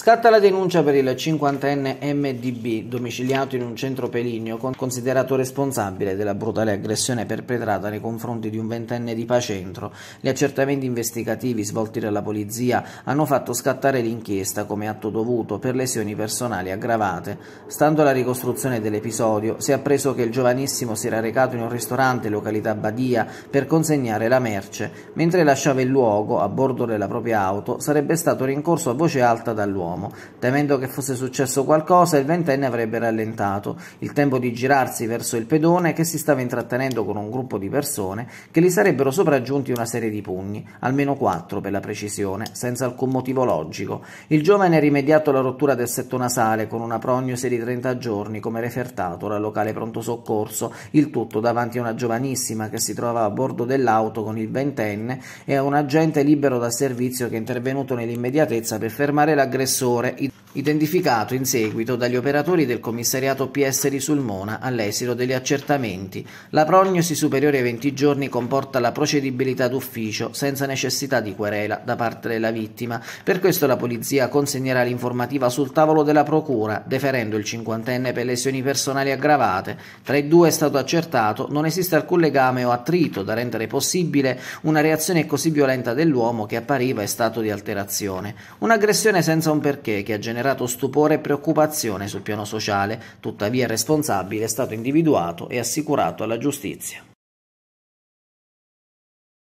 Scatta la denuncia per il 50enne MDB, domiciliato in un centro peligno, considerato responsabile della brutale aggressione perpetrata nei confronti di un ventenne di Pacentro. Gli accertamenti investigativi svolti dalla polizia hanno fatto scattare l'inchiesta come atto dovuto per lesioni personali aggravate. Stando alla ricostruzione dell'episodio, si è appreso che il giovanissimo si era recato in un ristorante località Badia per consegnare la merce. Mentre lasciava il luogo, a bordo della propria auto, sarebbe stato rincorso a voce alta dall'uomo dell'uomo. Temendo che fosse successo qualcosa, il ventenne avrebbe rallentato, il tempo di girarsi verso il pedone che si stava intrattenendo con un gruppo di persone che gli sarebbero sopraggiunti una serie di pugni, almeno quattro per la precisione, senza alcun motivo logico. Il giovane ha rimediato la rottura del setto nasale con una prognosi di 30 giorni come refertato dal locale pronto soccorso, il tutto davanti a una giovanissima che si trovava a bordo dell'auto con il ventenne e a un agente libero da servizio che è intervenuto nell'immediatezza per fermare l'aggressione aggressore, identificato in seguito dagli operatori del commissariato PS di Sulmona all'esito degli accertamenti. La prognosi superiore ai 20 giorni comporta la procedibilità d'ufficio senza necessità di querela da parte della vittima. Per questo la polizia consegnerà l'informativa sul tavolo della procura, deferendo il cinquantenne per lesioni personali aggravate. Tra i due è stato accertato non esiste alcun legame o attrito da rendere possibile una reazione così violenta dell'uomo che appariva in stato di alterazione. Un'aggressione senza un non perché, che ha generato stupore e preoccupazione sul piano sociale, tuttavia il responsabile è stato individuato e assicurato alla giustizia.